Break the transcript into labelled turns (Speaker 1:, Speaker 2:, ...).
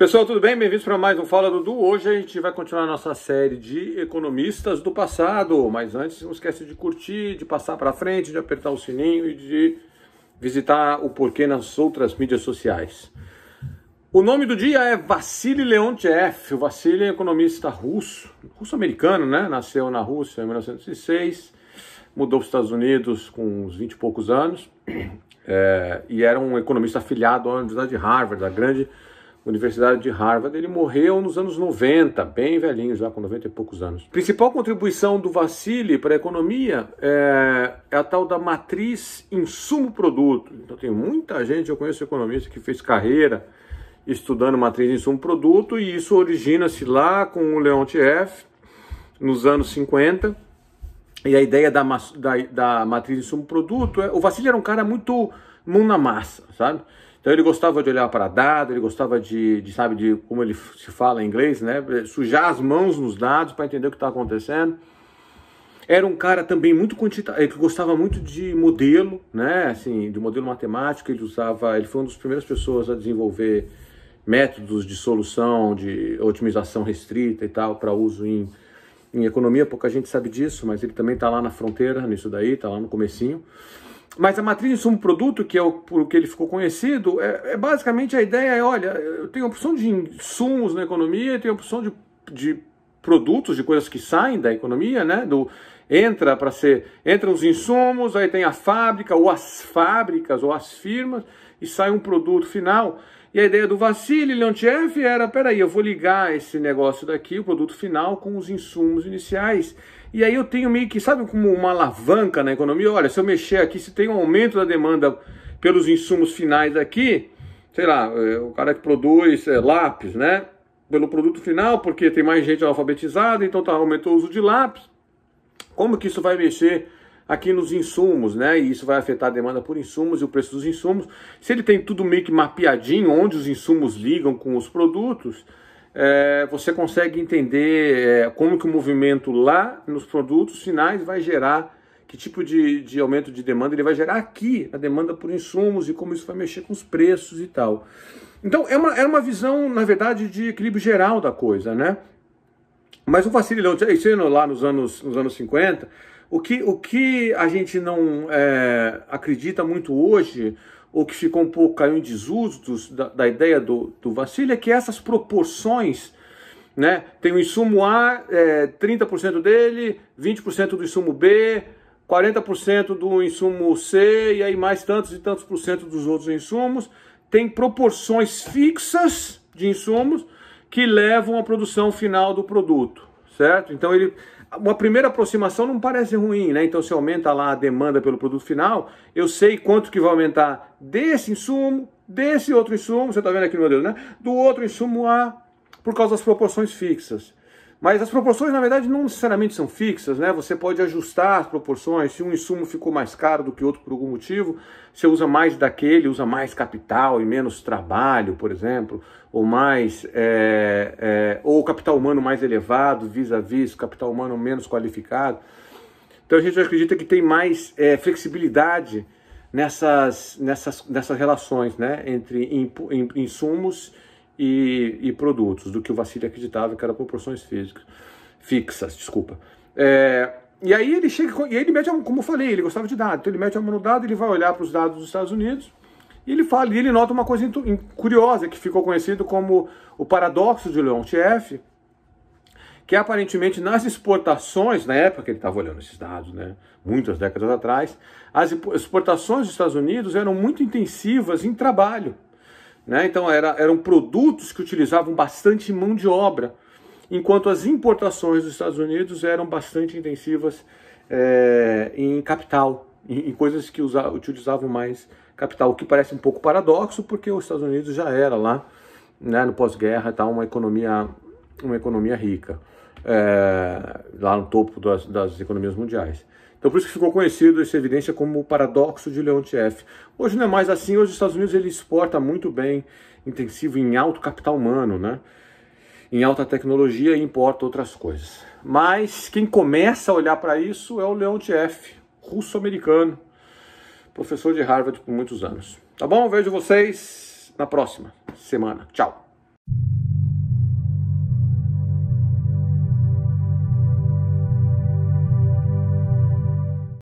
Speaker 1: Pessoal, tudo bem? Bem-vindos para mais um Fala Dudu. Hoje a gente vai continuar nossa série de economistas do passado, mas antes não esquece de curtir, de passar para frente, de apertar o sininho e de visitar o porquê nas outras mídias sociais. O nome do dia é Vassili Leontiev. O Vassili é economista russo, russo-americano, né? Nasceu na Rússia em 1906, mudou para os Estados Unidos com uns 20 e poucos anos é, e era um economista afiliado à Universidade de Harvard, a grande Universidade de Harvard. Ele morreu nos anos 90, bem velhinho, já com 90 e poucos anos. A principal contribuição do Vassili para a economia eh, é, a tal da matriz insumo-produto. Então, tem muita gente, eu conheço economista que fez carreira estudando matriz insumo-produto, e isso origina-se lá com o Leontief, nos anos 50 e a ideia da, da, da matriz de sumo produto, é, o Vassilha era um cara muito mão na massa, sabe? Então ele gostava de olhar para dados ele gostava de, de, sabe, de como ele se fala em inglês, né? Sujar as mãos nos dados para entender o que está acontecendo. Era um cara também muito quantitativo, eh, que gostava muito de modelo, né? Assim, de modelo matemático, ele usava, ele foi uma das primeiras pessoas a desenvolver métodos de solução, de otimização restrita e tal, para uso em em economia pouca gente sabe disso, mas ele também está lá na fronteira, nisso daí, está lá no comecinho. Mas a matriz de insumo produto, que é o por que ele ficou conhecido, é, é, basicamente a ideia é, olha, eu tenho a opção de insumos na economia, eu tenho a opção de, de produtos, de coisas que saem da economia, né? Do, entra para ser, entram os insumos, aí tem a fábrica, ou as fábricas, ou as firmas, e sai um produto final. E a ideia do Vassili Leontiev era, peraí, eu vou ligar esse negócio daqui, o produto final, com os insumos iniciais. E aí eu tenho meio que, sabe, como uma alavanca na economia, olha, se eu mexer aqui, se tem um aumento da demanda pelos insumos finais aqui, sei lá, eh, o cara que produz é, lápis, né? pelo produto final, porque tem mais gente alfabetizada, então tá, aumentou o uso de lápis. Como que isso vai mexer aqui nos insumos, né? E isso vai afetar a demanda por insumos e o preço dos insumos. Se ele tem tudo meio que mapeadinho, onde os insumos ligam com os produtos, é, você consegue entender é, como que o movimento lá nos produtos finais vai gerar, que tipo de, de aumento de demanda ele vai gerar aqui, a demanda por insumos e como isso vai mexer com os preços e tal. Então, é uma, é uma visão, na verdade, de equilíbrio geral da coisa, né? Mas o Vassililão, isso lá nos anos, nos anos 50, o que, o que a gente não é, acredita muito hoje, ou que ficou um pouco caiu em desuso dos, da, da, ideia do, do Vassili, é que essas proporções, né, tem o insumo A, é, 30% dele, 20% do insumo B, 40% do insumo C, e aí mais tantos e tantos por cento dos outros insumos, tem proporções fixas de insumos que levam à produção final do produto, certo? Então ele uma primeira aproximação não parece ruim, né? Então se aumenta lá a demanda pelo produto final, eu sei quanto que vai aumentar desse insumo, desse outro insumo, você está vendo aqui no modelo, né? Do outro insumo A, por causa das proporções fixas. Mas as proporções, na verdade, não necessariamente são fixas, né? Você pode ajustar as proporções. Se um insumo ficou mais caro do que outro por algum motivo, você usa mais daquele, usa mais capital e menos trabalho, por exemplo, ou mais é, é, ou capital humano mais elevado vis-à-vis capital humano menos qualificado. Então a gente acredita que tem mais é, flexibilidade nessas, nessas, nessas relações, né? Entre insumos e, e produtos, do que o Vassili acreditava que eram proporções físicas, fixas, desculpa. É, e aí ele chega, e ele mede, como eu falei, ele gostava de dados, então ele mete a mão no dado, ele vai olhar para os dados dos Estados Unidos, e ele fala, e ele nota uma coisa curiosa que ficou conhecido como o paradoxo de Leontief, que aparentemente nas exportações, na época que ele estava olhando esses dados, né, muitas décadas atrás, as exportações dos Estados Unidos eram muito intensivas em trabalho. Né? Então era, eram produtos que utilizavam bastante mão de obra, enquanto as importações dos Estados Unidos eram bastante intensivas é, em capital, em, em coisas que usa, utilizavam mais capital, o que parece um pouco paradoxo, porque os Estados Unidos já era lá, né, no pós-guerra, tá, uma, economia, uma economia rica, é, lá no topo das, das economias mundiais. Então, por isso que ficou conhecido essa evidência como o paradoxo de Leontief. Hoje não é mais assim, hoje os Estados Unidos ele exporta muito bem intensivo em alto capital humano, né? em alta tecnologia e importa outras coisas. Mas quem começa a olhar para isso é o Leontief, russo-americano, professor de Harvard por muitos anos. Tá bom? Vejo vocês na próxima semana. Tchau!